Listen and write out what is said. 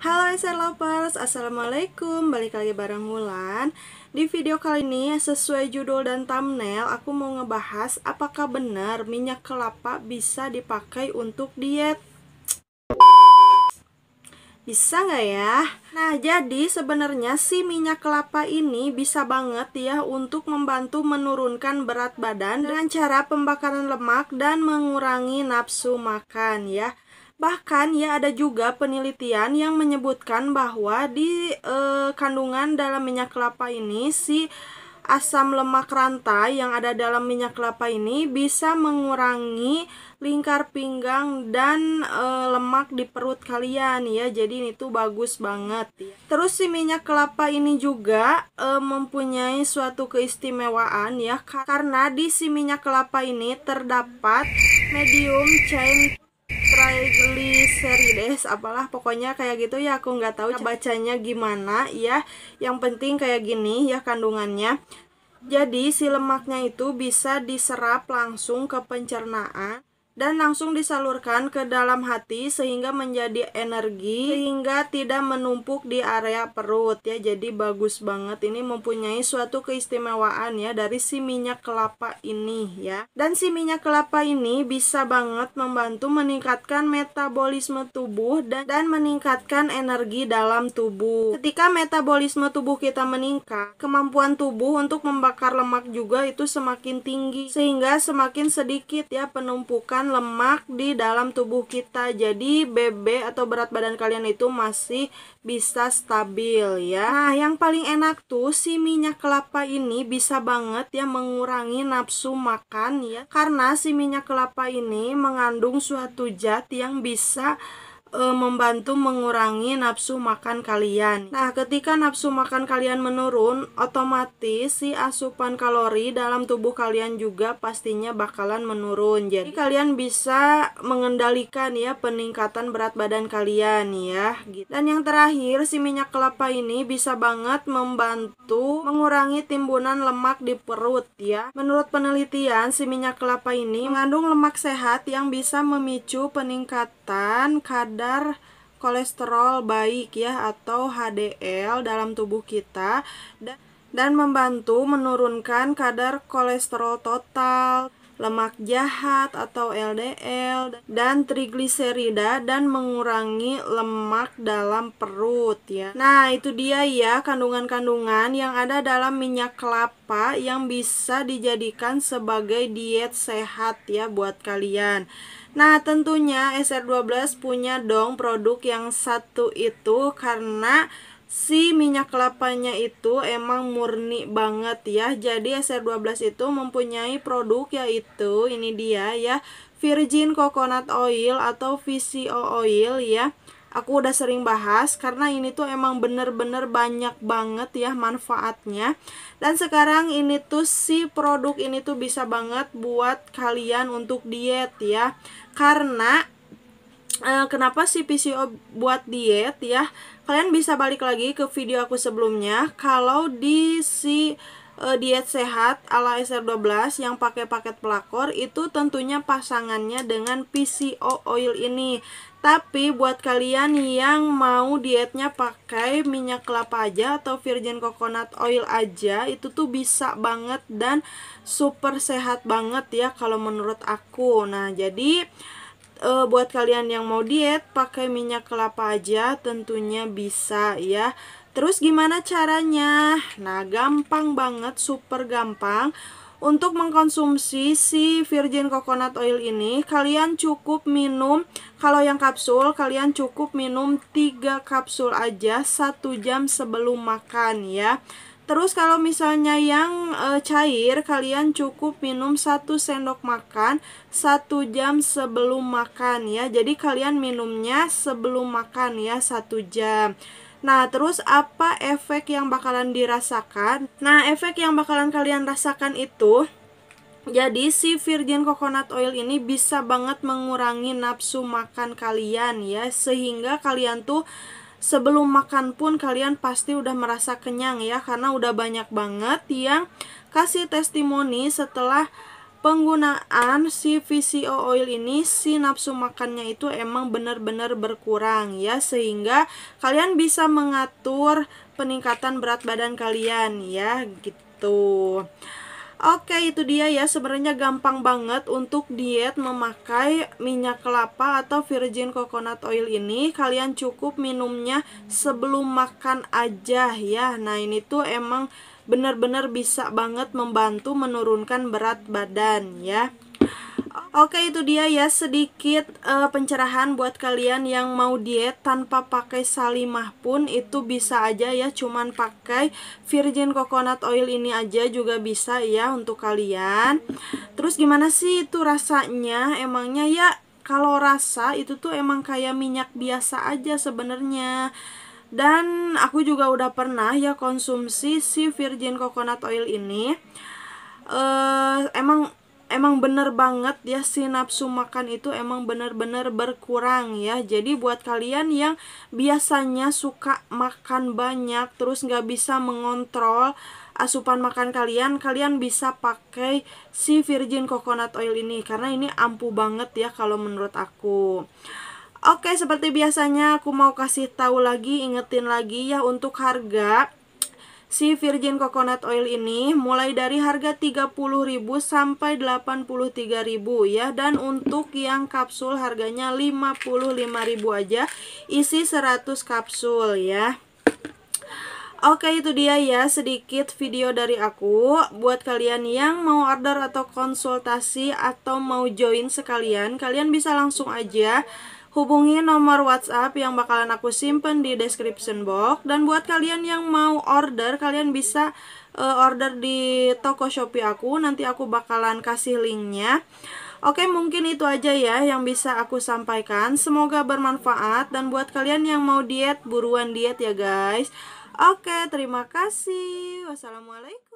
Halo SR Lovers, Assalamualaikum Balik lagi bareng Wulan Di video kali ini, sesuai judul dan thumbnail Aku mau ngebahas apakah benar minyak kelapa bisa dipakai untuk diet bisa nggak ya? Nah, jadi sebenarnya si minyak kelapa ini bisa banget ya untuk membantu menurunkan berat badan dengan cara pembakaran lemak dan mengurangi nafsu makan ya. Bahkan ya ada juga penelitian yang menyebutkan bahwa di e, kandungan dalam minyak kelapa ini si asam lemak rantai yang ada dalam minyak kelapa ini bisa mengurangi lingkar pinggang dan e, lemak di perut kalian ya. Jadi ini tuh bagus banget ya. Terus si minyak kelapa ini juga e, mempunyai suatu keistimewaan ya karena di si minyak kelapa ini terdapat medium chain triglycerides apalah pokoknya kayak gitu ya aku nggak tahu bacanya gimana ya yang penting kayak gini ya kandungannya jadi si lemaknya itu bisa diserap langsung ke pencernaan dan langsung disalurkan ke dalam hati sehingga menjadi energi sehingga tidak menumpuk di area perut ya jadi bagus banget ini mempunyai suatu keistimewaan ya dari si minyak kelapa ini ya dan si minyak kelapa ini bisa banget membantu meningkatkan metabolisme tubuh dan, dan meningkatkan energi dalam tubuh ketika metabolisme tubuh kita meningkat kemampuan tubuh untuk membakar lemak juga itu semakin tinggi sehingga semakin sedikit ya penumpukan lemak di dalam tubuh kita. Jadi BB atau berat badan kalian itu masih bisa stabil ya. Nah, yang paling enak tuh si minyak kelapa ini bisa banget ya mengurangi nafsu makan ya. Karena si minyak kelapa ini mengandung suatu zat yang bisa e, membantu mengurangi nafsu makan kalian. Nah, ketika nafsu makan kalian menurun, otomatis si asupan kalori dalam tubuh kalian juga pastinya bakalan menurun. Jadi kalian bisa mengendalikan ya peningkatan berat badan kalian ya. Gitu. Dan yang terakhir, si minyak kelapa ini bisa banget membantu mengurangi timbunan lemak di perut ya. Menurut penelitian, si minyak kelapa ini mengandung lemak sehat yang bisa memicu peningkatan kadar kadar kolesterol baik ya atau HDL dalam tubuh kita dan membantu menurunkan kadar kolesterol total lemak jahat atau LDL dan trigliserida dan mengurangi lemak dalam perut ya. Nah, itu dia ya kandungan-kandungan yang ada dalam minyak kelapa yang bisa dijadikan sebagai diet sehat ya buat kalian. Nah, tentunya SR12 punya dong produk yang satu itu karena si minyak kelapanya itu emang murni banget ya. Jadi SR12 itu mempunyai produk yaitu ini dia ya virgin coconut oil atau VCO oil ya. Aku udah sering bahas karena ini tuh emang bener-bener banyak banget ya manfaatnya. Dan sekarang ini tuh si produk ini tuh bisa banget buat kalian untuk diet ya. Karena Eh, kenapa sih PCO buat diet ya? Kalian bisa balik lagi ke video aku sebelumnya. Kalau di si uh, diet sehat ala SR12 yang pakai paket pelakor itu tentunya pasangannya dengan PCO oil ini. Tapi buat kalian yang mau dietnya pakai minyak kelapa aja atau virgin coconut oil aja itu tuh bisa banget dan super sehat banget ya kalau menurut aku. Nah, jadi e, buat kalian yang mau diet pakai minyak kelapa aja tentunya bisa ya terus gimana caranya nah gampang banget super gampang untuk mengkonsumsi si virgin coconut oil ini, kalian cukup minum, kalau yang kapsul, kalian cukup minum 3 kapsul aja satu jam sebelum makan ya. Terus kalau misalnya yang e, cair kalian cukup minum satu sendok makan satu jam sebelum makan ya. Jadi kalian minumnya sebelum makan ya satu jam. Nah, terus apa efek yang bakalan dirasakan? Nah, efek yang bakalan kalian rasakan itu jadi si virgin coconut oil ini bisa banget mengurangi nafsu makan kalian ya sehingga kalian tuh sebelum makan pun kalian pasti udah merasa kenyang ya karena udah banyak banget yang kasih testimoni setelah penggunaan si VCO oil ini si nafsu makannya itu emang benar-benar berkurang ya sehingga kalian bisa mengatur peningkatan berat badan kalian ya gitu. Oke itu dia ya sebenarnya gampang banget untuk diet memakai minyak kelapa atau virgin coconut oil ini Kalian cukup minumnya sebelum makan aja ya Nah ini tuh emang benar-benar bisa banget membantu menurunkan berat badan ya Oke itu dia ya sedikit uh, pencerahan buat kalian yang mau diet tanpa pakai salimah pun itu bisa aja ya cuman pakai virgin coconut oil ini aja juga bisa ya untuk kalian. Terus gimana sih itu rasanya? Emangnya ya kalau rasa itu tuh emang kayak minyak biasa aja sebenarnya. Dan aku juga udah pernah ya konsumsi si virgin coconut oil ini. Uh, emang emang bener banget ya si nafsu makan itu emang bener-bener berkurang ya jadi buat kalian yang biasanya suka makan banyak terus nggak bisa mengontrol asupan makan kalian kalian bisa pakai si virgin coconut oil ini karena ini ampuh banget ya kalau menurut aku Oke, seperti biasanya aku mau kasih tahu lagi, ingetin lagi ya untuk harga si virgin coconut oil ini mulai dari harga 30.000 sampai 83.000 ya dan untuk yang kapsul harganya 55.000 aja isi 100 kapsul ya. Oke itu dia ya sedikit video dari aku Buat kalian yang mau order atau konsultasi atau mau join sekalian Kalian bisa langsung aja Hubungi nomor WhatsApp yang bakalan aku simpen di description box dan buat kalian yang mau order kalian bisa uh, order di toko Shopee aku nanti aku bakalan kasih linknya. Oke, mungkin itu aja ya yang bisa aku sampaikan. Semoga bermanfaat dan buat kalian yang mau diet buruan diet ya guys. Oke, terima kasih. Wassalamualaikum.